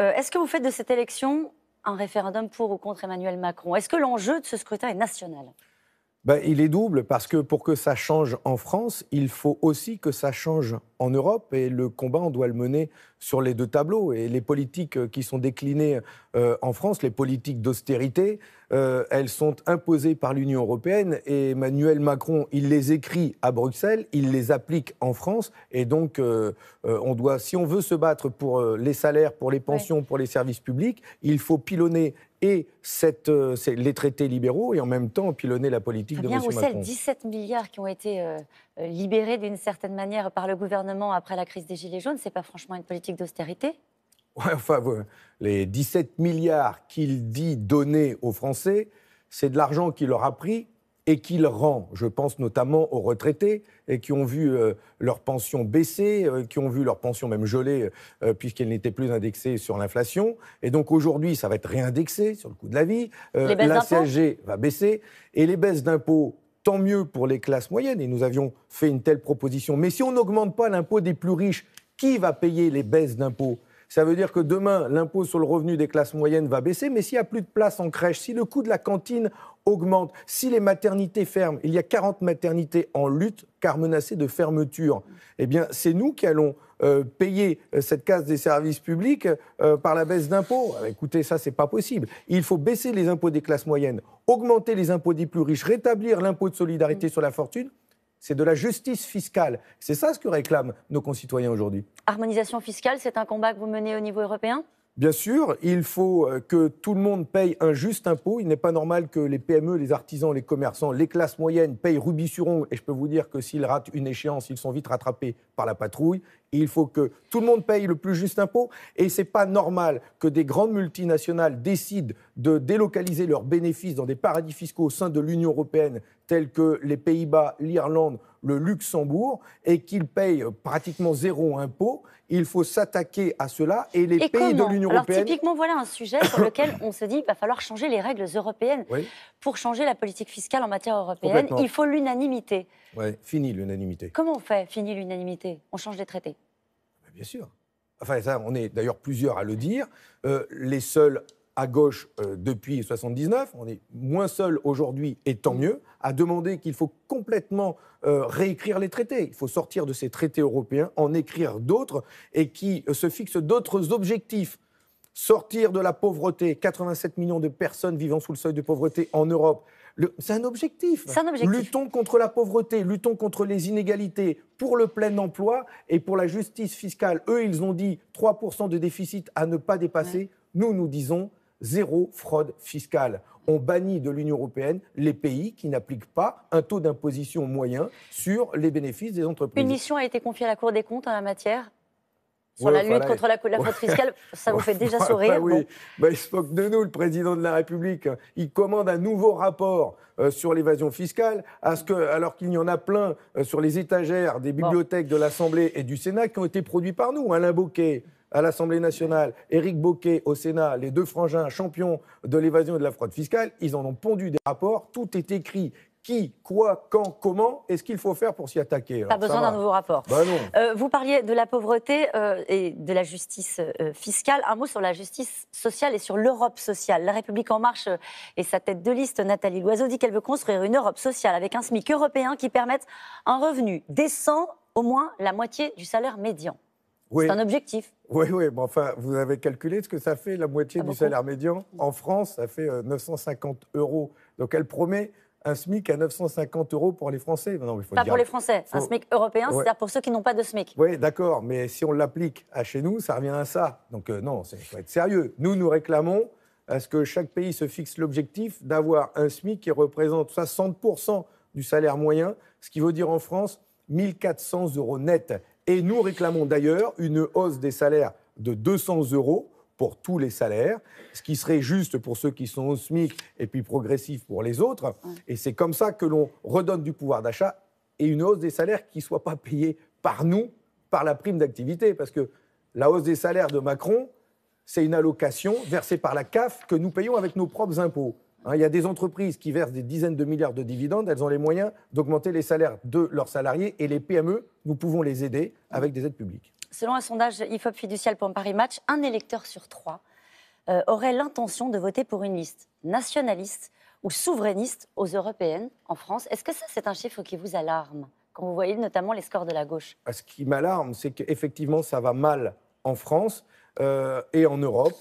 Euh, est-ce que vous faites de cette élection un référendum pour ou contre Emmanuel Macron Est-ce que l'enjeu de ce scrutin est national ben, il est double parce que pour que ça change en France, il faut aussi que ça change en Europe et le combat, on doit le mener sur les deux tableaux. Et les politiques euh, qui sont déclinées euh, en France, les politiques d'austérité, euh, elles sont imposées par l'Union européenne et Emmanuel Macron, il les écrit à Bruxelles, il les applique en France et donc on doit, si on veut se battre pour les salaires, pour les pensions, pour les services publics, il faut pilonner et euh, les traités libéraux et en même temps pilonner la politique de M. Roussel, Macron. 17 milliards qui ont été euh, euh, libérés d'une certaine manière par le gouvernement après la crise des Gilets jaunes, ce n'est pas franchement une politique d'austérité ouais, Enfin, les 17 milliards qu'il dit donner aux Français, c'est de l'argent qu'il leur a pris et qu'il rend. Je pense notamment aux retraités et qui ont vu leurs leur pension baisser, euh, qui ont vu leur pension même gelée euh, puisqu'elles n'étaient plus indexée sur l'inflation. Et donc aujourd'hui, ça va être réindexé sur le coût de la vie. Euh, la CSG va baisser et les baisses d'impôts. Tant mieux pour les classes moyennes, et nous avions fait une telle proposition. Mais si on n'augmente pas l'impôt des plus riches, qui va payer les baisses d'impôts ça veut dire que demain, l'impôt sur le revenu des classes moyennes va baisser, mais s'il n'y a plus de place en crèche, si le coût de la cantine augmente, si les maternités ferment, il y a 40 maternités en lutte car menacées de fermeture, eh bien c'est nous qui allons euh, payer euh, cette casse des services publics euh, par la baisse d'impôts. Ah, écoutez, ça c'est pas possible. Il faut baisser les impôts des classes moyennes, augmenter les impôts des plus riches, rétablir l'impôt de solidarité mm. sur la fortune c'est de la justice fiscale. C'est ça ce que réclament nos concitoyens aujourd'hui. Harmonisation fiscale, c'est un combat que vous menez au niveau européen Bien sûr, il faut euh, que tout le monde paye un juste impôt. Il n'est pas normal que les PME, les artisans, les commerçants, les classes moyennes payent rubis sur ongles. Et je peux vous dire que s'ils ratent une échéance, ils sont vite rattrapés par la patrouille. Il faut que tout le monde paye le plus juste impôt. Et ce n'est pas normal que des grandes multinationales décident de délocaliser leurs bénéfices dans des paradis fiscaux au sein de l'Union européenne, tels que les Pays-Bas, l'Irlande, le Luxembourg, et qu'ils payent pratiquement zéro impôt. Il faut s'attaquer à cela et les pays de l'Union européenne. Alors typiquement, voilà un sujet sur lequel on se dit qu'il va falloir changer les règles européennes pour changer la politique fiscale en matière européenne. Il faut l'unanimité. Oui, fini l'unanimité. Comment on fait Fini l'unanimité On change les traités. Bah, bien sûr. Enfin, ça, on est d'ailleurs plusieurs à le dire. Euh, les seuls à gauche euh, depuis 79, on est moins seul aujourd'hui et tant mieux, à demander qu'il faut complètement euh, réécrire les traités. Il faut sortir de ces traités européens, en écrire d'autres et qui euh, se fixent d'autres objectifs. Sortir de la pauvreté, 87 millions de personnes vivant sous le seuil de pauvreté en Europe. C'est un objectif. Luttons contre la pauvreté, luttons contre les inégalités, pour le plein emploi et pour la justice fiscale. Eux, ils ont dit 3% de déficit à ne pas dépasser. Nous, nous disons zéro fraude fiscale. On bannit de l'Union européenne les pays qui n'appliquent pas un taux d'imposition moyen sur les bénéfices des entreprises. Une mission a été confiée à la Cour des comptes en la matière sur la lutte contre la, fraude fiscale, ça vous fait déjà bah sourire. Bah, il se moque de nous, le président de la République. Il commande un nouveau rapport euh, sur l'évasion fiscale, alors qu'il y en a plein euh, sur les étagères des bibliothèques de l'Assemblée et du Sénat qui ont été produits par nous. Hein, Alain Boquet à l'Assemblée nationale, Éric Boquet au Sénat, les deux frangins champions de l'évasion et de la fraude fiscale, ils en ont pondu des rapports, tout est écrit. Qui, quoi, quand, comment est ce qu'il faut faire pour s'y attaquer Pas besoin d'un nouveau rapport. Bah euh, vous parliez de la pauvreté euh, et de la justice euh, fiscale. Un mot sur la justice sociale et sur l'Europe sociale. La République en marche et sa tête de liste, Nathalie Loiseau, dit qu'elle veut construire une Europe sociale avec un SMIC européen qui permette un revenu décent, au moins la moitié du salaire médian. C'est un objectif. Oui, oui, enfin, vous avez calculé ce que ça fait, la moitié du salaire médian. En France, ça fait 950 euh, euros. Donc elle promet un SMIC à 950 euros pour les Français. Non, mais faut pas pour les Français, c'est un SMIC européen, c'est-à-dire pour ceux qui n'ont pas de SMIC. Oui, d'accord, mais si on l'applique à chez nous, ça revient à ça. Donc euh, non, il faut être sérieux. Nous, nous réclamons à ce que chaque pays se fixe l'objectif d'avoir un SMIC qui représente 60% du salaire moyen, ce qui veut dire en France 1400 euros net. Et nous réclamons d'ailleurs une hausse des salaires de 200 euros pour tous les salaires, ce qui serait juste pour ceux qui sont au SMIC et puis progressif pour les autres. Et c'est comme ça que l'on redonne du pouvoir d'achat et une hausse des salaires qui ne soit pas payée par nous, par la prime d'activité. Parce que la hausse des salaires de Macron, c'est une allocation versée par la CAF que nous payons avec nos propres impôts. Hein, il y a des entreprises qui versent des dizaines de milliards de dividendes, elles ont les moyens d'augmenter les salaires de leurs salariés et les PME, nous pouvons les aider avec des aides publiques. Selon un sondage IFOP fiducial pour Paris Match, un électeur sur trois euh, aurait l'intention de voter pour une liste nationaliste ou souverainiste aux européennes en France. Est-ce que ça, c'est un chiffre qui vous alarme quand vous voyez notamment les scores de la gauche ah, Ce qui m'alarme, c'est qu'effectivement, ça va mal en France euh, et en Europe.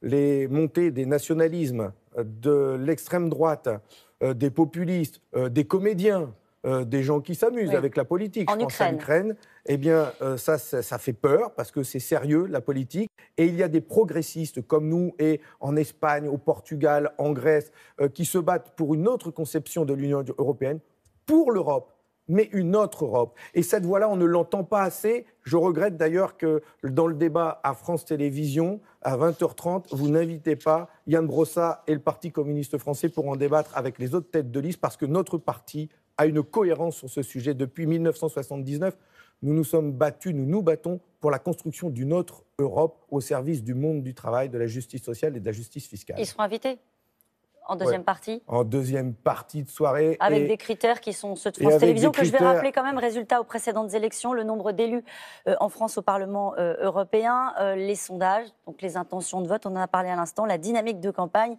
Les montées des nationalismes de l'extrême droite, euh, des populistes, euh, des comédiens, euh, des gens qui s'amusent avec la politique. En Ukraine. Eh bien, ça, ça, fait peur parce que c'est sérieux, la politique. Et il y a des progressistes comme nous et en Espagne, au Portugal, en Grèce, qui se battent pour une autre conception de l'Union européenne, pour l'Europe mais une autre Europe. Et cette voix-là, on ne l'entend pas assez. Je regrette d'ailleurs que dans le débat à France Télévisions, à 20h30, vous n'invitez pas Yann Brossa et le Parti communiste français pour en débattre avec les autres têtes de liste, parce que notre parti a une cohérence sur ce sujet. Depuis 1979, nous nous sommes battus, nous nous battons pour la construction d'une autre Europe au service du monde du travail, de la justice sociale et de la justice fiscale. Ils seront invités en deuxième partie En deuxième partie de soirée. Avec des critères qui sont ceux de France Télévisions, que je vais rappeler quand même, résultat aux précédentes élections, le nombre d'élus euh, en France au Parlement euh, européen, euh, les sondages, donc les intentions de vote, on en a parlé à l'instant, la dynamique de campagne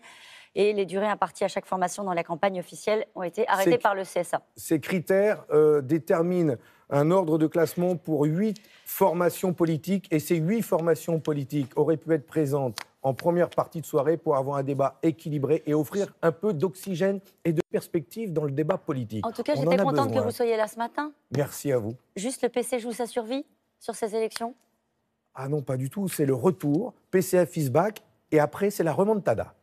et les durées imparties à chaque formation dans la campagne officielle ont été arrêtées par le CSA. Ces critères déterminent un ordre de classement pour huit formations politiques et ces huit formations politiques auraient pu être présentes en première partie de soirée pour avoir un débat équilibré et offrir un peu d'oxygène et de perspective dans le débat politique. En tout cas, j'étais contente que vous soyez là ce matin. Merci à vous. Juste le PC joue sa survie sur ces élections Ah non, pas du tout. C'est le retour, PCF is back, et après, c'est la remontada.